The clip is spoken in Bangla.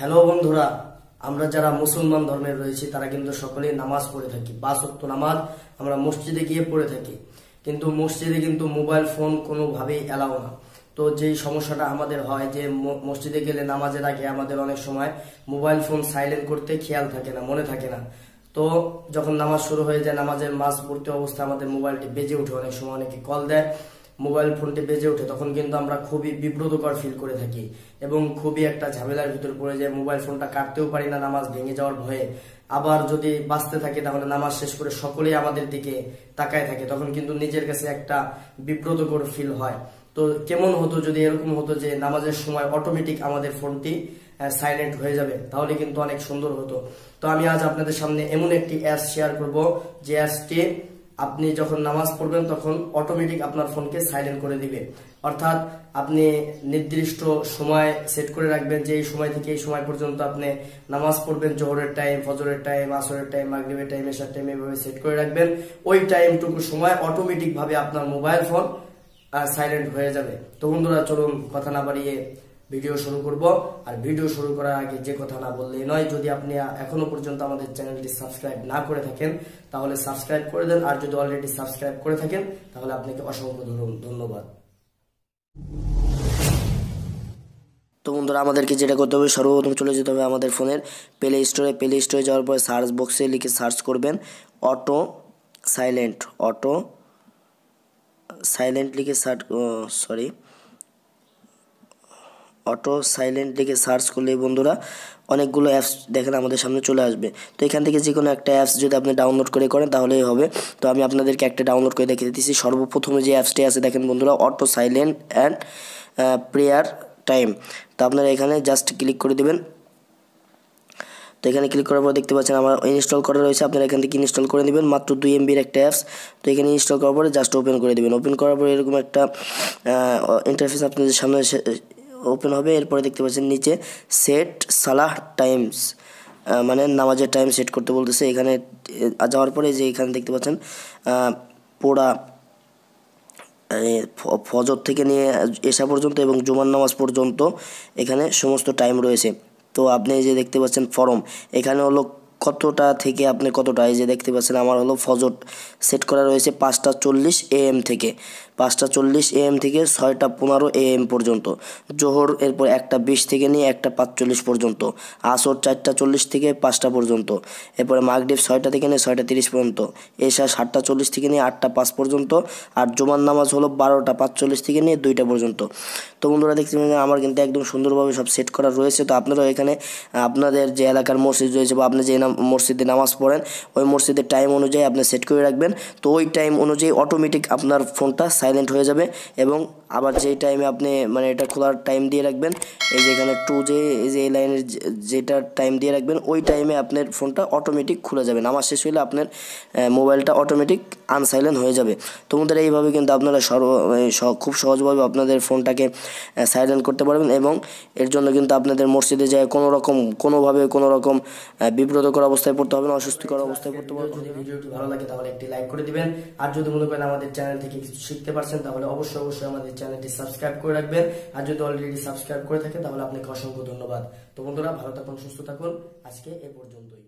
হ্যালো বন্ধুরা আমরা যারা মুসলমান ধর্মের রয়েছি তারা কিন্তু সকলে নামাজ পড়ে থাকি বাসত্ব নামাজ আমরা মসজিদে গিয়ে পড়ে থাকি কিন্তু মসজিদে কিন্তু মোবাইল ফোন কোনোভাবেই অ্যালাও না তো যেই সমস্যাটা আমাদের হয় যে মসজিদে গেলে নামাজের আগে আমাদের অনেক সময় মোবাইল ফোন সাইলেন্ট করতে খেয়াল থাকে না মনে থাকে না তো যখন নামাজ শুরু হয়ে যায় নামাজের মাঝ পড়তে অবস্থা আমাদের মোবাইলটি বেজে উঠে অনেক সময় অনেকে কল দেয় মোবাইল ফোনটি বেজে ওঠে তখন কিন্তু আমরা খুবই বিব্রতকর ফিল করে থাকি এবং খুবই একটা ঝামেলার ভিতর পড়ে যায় মোবাইল ফোনটা কাটতেও পারি না নামাজ ভেঙে যাওয়ার ভয়ে আবার যদি বাঁচতে থাকে তাহলে নামাজ শেষ করে সকলেই আমাদের দিকে তাকায় থাকে তখন কিন্তু নিজের কাছে একটা বিব্রতকর ফিল হয় তো কেমন হতো যদি এরকম হতো যে নামাজের সময় অটোমেটিক আমাদের ফোনটি সাইলেন্ট হয়ে যাবে তাহলে কিন্তু অনেক সুন্দর হতো তো আমি আজ আপনাদের সামনে এমন একটি অ্যাপস শেয়ার করব যে অ্যাপসটি আপনি যখন নামাজ পড়বেন তখন অটোমেটিক আপনার ফোনকে সাইলেন্ট করে দিবে অর্থাৎ আপনি নির্দিষ্ট সময় সেট করে রাখবেন যে এই সময় থেকে এই সময় পর্যন্ত আপনি নামাজ পড়বেন জোহরের টাইম ফজরের টাইম আসরের টাইম মাগরীবের টাইম এসার টাইম এভাবে সেট করে রাখবেন ওই টাইমটুকু সময় অটোমেটিকভাবে আপনার মোবাইল ফোন সাইলেন্ট হয়ে যাবে তো বন্ধুরা চলুন কথা না বাড়িয়ে ভিডিও শুরু করব আর ভিডিও শুরু করার আগে যে কথা না বললেই নয় যদি আপনি এখনো পর্যন্ত আমাদের চ্যানেলটি সাবস্ক্রাইব না করে থাকেন তাহলে সাবস্ক্রাইব করে দেন আর যদি অলরেডি সাবস্ক্রাইব করে থাকেন তাহলে আপনাকে অসংখ্য ধন্যবাদ তো বন্ধুরা আমাদেরকে যেটা করতে হবে সর্বপ্রথম চলে যেতে হবে আমাদের ফোনের প্লে স্টোরে প্লে স্টোরে যাওয়ার পরে সার্চ বক্সে লিখে সার্চ করবেন অটো সাইলেন্ট অটো সাইলেন্ট লিখে সার্চ সরি অটো সাইলেন্ট লিখে সার্চ করলে বন্ধুরা অনেকগুলো অ্যাপস দেখেন আমাদের সামনে চলে আসবে তো এখান থেকে যে কোনো একটা অ্যাপস যদি আপনি ডাউনলোড করে করেন তাহলেই হবে তো আমি আপনাদেরকে একটা ডাউনলোড করে দেখে দিচ্ছি সর্বপ্রথমে যে অ্যাপসটি আছে দেখেন বন্ধুরা auto silent and prayer time তো আপনারা এখানে জাস্ট ক্লিক করে দেবেন তো এখানে ক্লিক করার পর দেখতে পাচ্ছেন আমার ইনস্টল করা রয়েছে আপনারা এখান থেকে ইনস্টল করে নেবেন মাত্র দুই এমবির একটা অ্যাপস তো এখানে ইনস্টল করার পরে জাস্ট ওপেন করে দেবেন ওপেন করার পর এরকম একটা ইন্টারফেস আপনাদের সামনে ওপেন হবে এরপরে দেখতে পাচ্ছেন নিচে সেট সালাহ টাইমস মানে নামাজের টাইম সেট করতে বলতেছে এখানে যাওয়ার পরে যে এখানে দেখতে পাচ্ছেন পোড়া মানে ফজর থেকে নিয়ে এসা পর্যন্ত এবং জুমান নামাজ পর্যন্ত এখানে সমস্ত টাইম রয়েছে তো আপনি যে দেখতে পাচ্ছেন ফরম এখানে হলো কতটা থেকে আপনি কতটা এই যে দেখতে পাচ্ছেন আমার হলো ফজর সেট করা রয়েছে পাঁচটা চল্লিশ এএম থেকে পাঁচটা চল্লিশ এএম থেকে ছয়টা পনেরো এএম পর্যন্ত জোহর এরপর একটা বিশ থেকে নিয়ে একটা পাঁচচল্লিশ পর্যন্ত আসর চারটা চল্লিশ থেকে পাঁচটা পর্যন্ত এরপরে মাগডিপ ছয়টা থেকে নিয়ে ছয়টা তিরিশ পর্যন্ত এশা সাতটা চল্লিশ থেকে নিয়ে আটটা পাঁচ পর্যন্ত আর জোমান নামাজ হলো বারোটা পাঁচচল্লিশ থেকে নিয়ে দুইটা পর্যন্ত তো বন্ধুরা দেখতে পাচ্ছেন আমার কিন্তু একদম সুন্দরভাবে সব সেট করা রয়েছে তো আপনারাও এখানে আপনাদের যে এলাকার মসজিদ রয়েছে বা আপনি যে নাম মসজিদে নামাজ পড়েন ওই মসজিদের টাইম অনুযায়ী আপনি সেট করে রাখবেন তো ওই টাইম অনুযায়ী অটোমেটিক আপনার ফোনটা সাইলেন্ট হয়ে যাবে এবং আবার যেই টাইমে আপনি মানে এটা খোলার টাইম দিয়ে রাখবেন এই যে এখানে টু যে এই যে এই লাইনের যেটা টাইম দিয়ে রাখবেন ওই টাইমে আপনার ফোনটা অটোমেটিক খুলে যাবে নামাজ শেষ হলে আপনার মোবাইলটা অটোমেটিক আনসাইলেন্ট হয়ে যাবে তোমাদের এইভাবে কিন্তু আপনারা সর্ব খুব সহজভাবে আপনাদের ফোনটাকে সাইলেন্ট করতে পারবেন এবং এর জন্য কিন্তু আপনাদের মসজিদে যায় কোনো রকম কোনোভাবে কোনো রকম বিব্রত করা অবস্থায় পড়তে হবে না অস্বস্তিকর অবস্থায় পড়তে হবে আচ্ছা, যদি ভিডিওটি ভালো লাগে তাহলে একটি লাইক করে দিবেন আর যদি মনে করেন আমাদের চ্যানেল থেকে কিছু শিখতে পারছেন তাহলে অবশ্যই অবশ্যই আমাদের চ্যানেলটি সাবস্ক্রাইব করে রাখবেন আর যদি অলরেডি সাবস্ক্রাইব করে থাকেন তাহলে আপনাকে অসংখ্য ধন্যবাদ তো বন্ধুরা ভালো থাকুন সুস্থ থাকুন আজকে এ পর্যন্তই